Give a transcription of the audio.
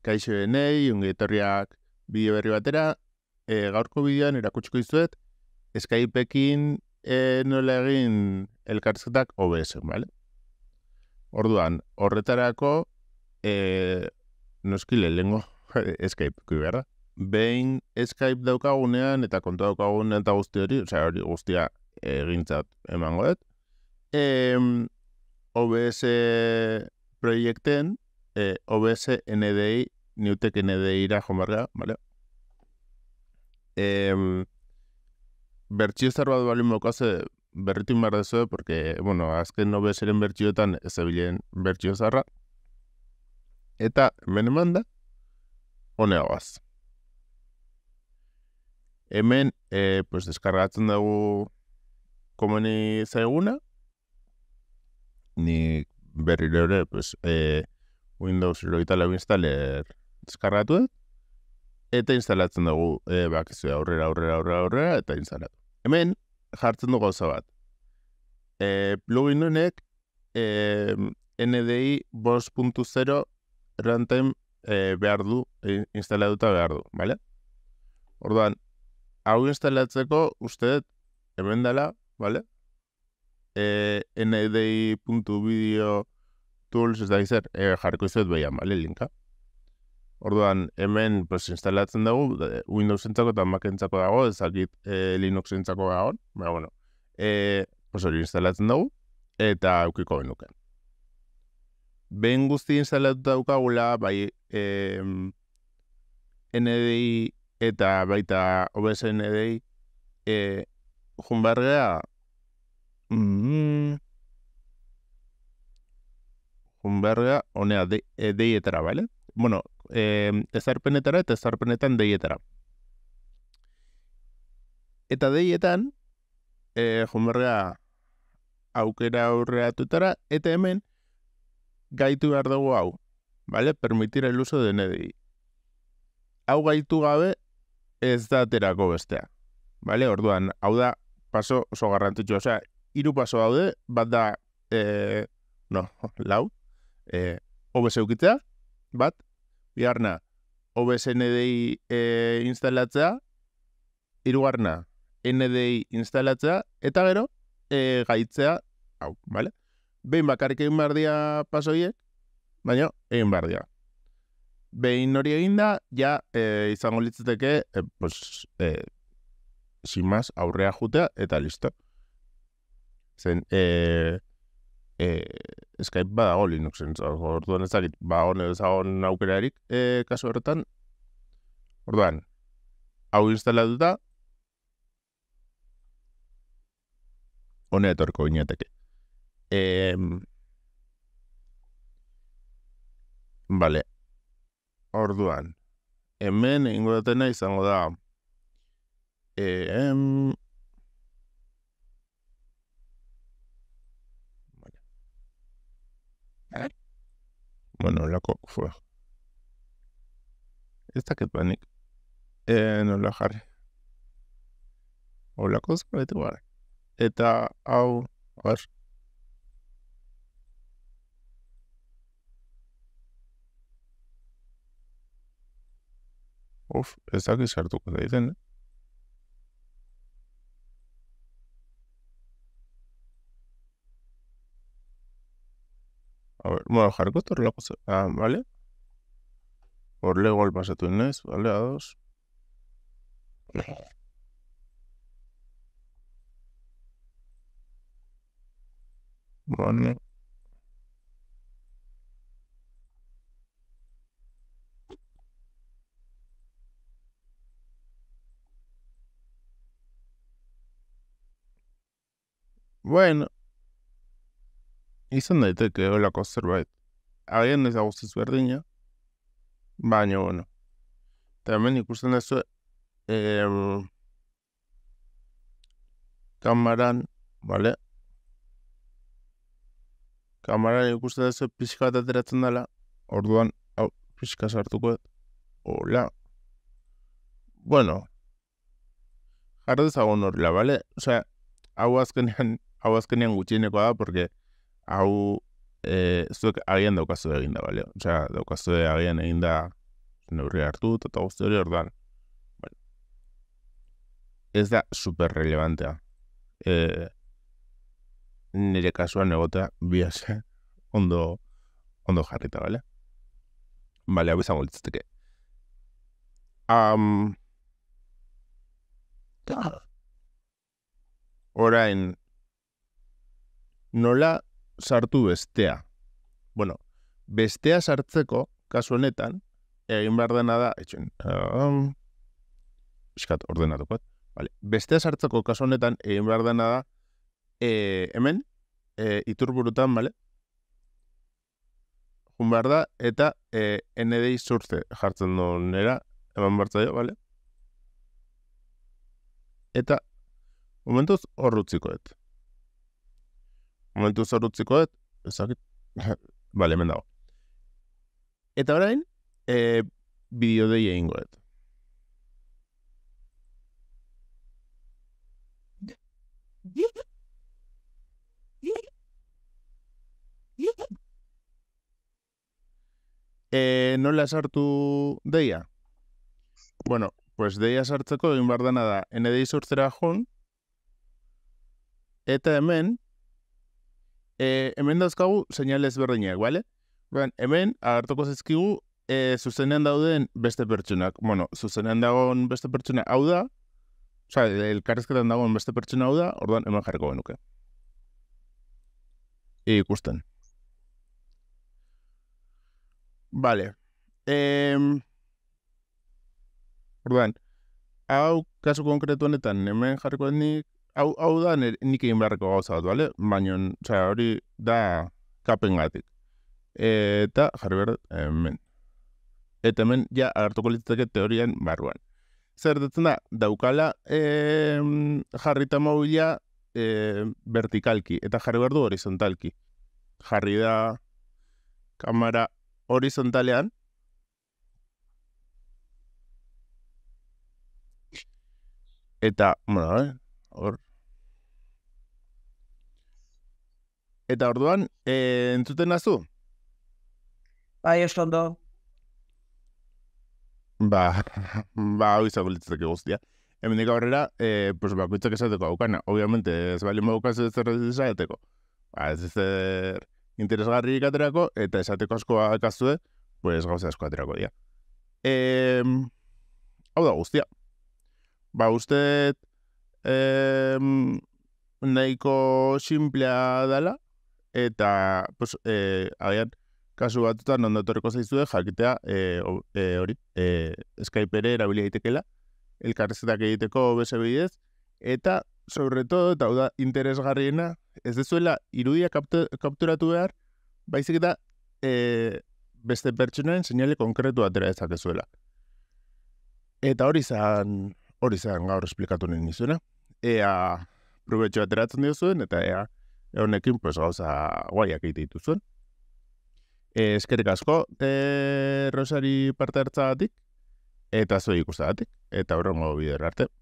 Kaixo nei, unge etorriak bideo berri batera, e, gaurko bidean erakutsiko izuet, Skypekin e, nola egin elkartzatak OBS, bale? Orduan, horretarako, e, noskile, lengo, Skype, kui berra? Behin Skype daukagunean eta kontu daukagunean eta guzti hori, hori guztia e, gintzat emangoet, e, OBS proiekten, eh, OBS NDI, Newtek NDI ira joan barra, vale? Ehm... Bertxio zer bat balin mokaze berritin barra porque, bueno, azken no bezeren bertxioetan ez ebilen bertxio zarra. Eta, hemen eman da, honea Hemen, e, pues, deskargatzen dugu komeni zaiguna. Ni berri lehore, pues, e, Windows iroita lau instaler eskarratu dut, eta instalatzen dugu, e, bakizu aurrera, aurrera, aurrera, aurrera, eta instalatu. Hemen, jartzen dugu oso bat. E, plugin honek, e, NDI 5.0 runtime e, behar du, e, instalatuta behar du, bale? Orduan, hau instalatzeko, uste dut, hemen dela, bale? E, NDI.video tools ez da izer, e, eh, jarriko izuet beha bale, linka. Orduan, hemen pues, instalatzen dugu, Windows entzako eta Mac entzako dago, ezakit e, eh, Linux entzako dago, baina, bueno, e, pues, hori instalatzen dugu, eta eukiko ben duke. Ben guzti instalatu daukagula, bai, e, NDI eta baita OBS NDI, e, junbarrea, mm -hmm unberga honea de, e, deietara, bale? Bueno, e, ezarpenetara eta ezarpenetan deietara. Eta deietan, e, aukera aurreatutara, eta hemen gaitu behar dugu hau, bale? Permitir el uso de nedi. Hau gaitu gabe ez da aterako bestea. Bale, orduan, hau da, paso oso garrantzitsua, osea, hiru paso daude, bat da, e, no, lau, e, OBS eukitzea, bat, biharna, OBS NDI e, instalatzea, irugarna, NDI instalatzea, eta gero, e, gaitzea, hau, bale? Behin bakarik egin behar dia pasoiek, baina egin behar dia. Behin hori eginda, ja, e, izango litzeteke, e, e, simaz, aurrea jutea, eta listo. Zen, Eh eh, Skype badago Linuxen, orduan ez dakit, ba, hon hau aukerarik eh, kasu horretan, orduan, hau instalatuta, hone etorko inateke. vale, orduan, hemen ingo dutena izango da, e, em, bueno, la fue. Esta que panic. Eh, no la jaré. O la cosa que te guarda. Esta, au ar. que se dakit de daiten, eh? bueno, Harkotor la cosa. Ah, vale. Por golpas a tu Inés, vale, a dos. bueno Bueno. izan daiteke olako zerbait. Agian ez dago berdina, baina bueno. Eta hemen ikusten dazu em, kamaran, bale? Kamaran ikusten dezu pixka bat dela, orduan, hau, pixka sartuko, hola. Bueno, jardez dezagon horrela, bale? Osea, hau azkenean, hau azkenean gutxinekoa da, porque hau e, zuek agian daukazu egin da, bale? Osa, daukazu agian egin da neurri hartu eta eta guzti hori ordan. Bale. Ez da super relevantea. E, nire kasuan negota biase ondo, ondo jarrita, bale? Bale, hau izan gultzitzeke. Um, orain, nola sartu bestea. Bueno, bestea sartzeko, kasu honetan, egin behar dena da, etxen, um, eskat, ordenatuko, vale. bestea sartzeko, kasu honetan, egin behar dena da, e, hemen, e, itur burutan, bale? Jun behar da, eta e, NDI surze jartzen du nera, eman behar zailo, Eta, momentuz, horrutziko momentu zorutziko et, ezakit, bale, hemen dago. Eta orain, e, bideo dei egin goet. E, eh, nola sartu deia? Bueno, pues deia sartzeko egin bardana da. Nedei sortzera jon, eta hemen, e, eh, hemen dauzkagu seinale ezberdinak, bale? Ben, hemen, agertuko zizkigu, e, eh, zuzenean dauden beste pertsunak. Bueno, zuzenean dagoen beste pertsuna hau da, oza, elkarrezketan dagoen beste pertsuna hau da, orduan hemen jarriko benuke. E, ikusten. Bale. E, orduan, hau, kasu konkretu honetan, hemen jarriko denik, hau, hau da nire, nik egin beharreko gauza bat, baina, hori da kapen Eta, jarri behar, hemen. Eta hemen, ja, agartuko litzateke teorian barruan. Zer dutzen da, daukala e, jarri eta mobila vertikalki, eta jarri behar du horizontalki. Jarri da kamera horizontalean. Eta, bueno, eh? Hor, Eta orduan, e, entzuten nazu? Bai, ez ondo. Ba, ba, hau izan politzatik guztia. Hemen dik aurrera, e, pues, esateko aukana. Obviamente, ez bali maukaz ez zer ez zaiteko. Ba, ez zer interesgarri ikaterako, eta esateko asko akazue, pues, gauza asko aterako dia. E, hau da guztia. Ba, uste... Eh, nahiko simplea dela, eta pues, eh agian, kasu batutan ondatorreko zaizue jakitea eh, eh, hori, e, Skype ere erabili daitekeela, elkarrezetak egiteko OBS bidez, eta sobre todo, eta hau da interesgarriena, ez dezuela irudia kapturatu behar, baizik eta e, beste pertsonaren seinale konkretu atera ezakezuela. Eta hori zan, hori zan gaur esplikatu nien izuena, ea probetxo ateratzen dio zuen, eta ea, honekin, pues, gauza guaiak egite dituzuen. E, eh, eskerrik asko, e, Rosari parte hartzagatik, eta zoi ikustagatik, eta horrengo bider arte.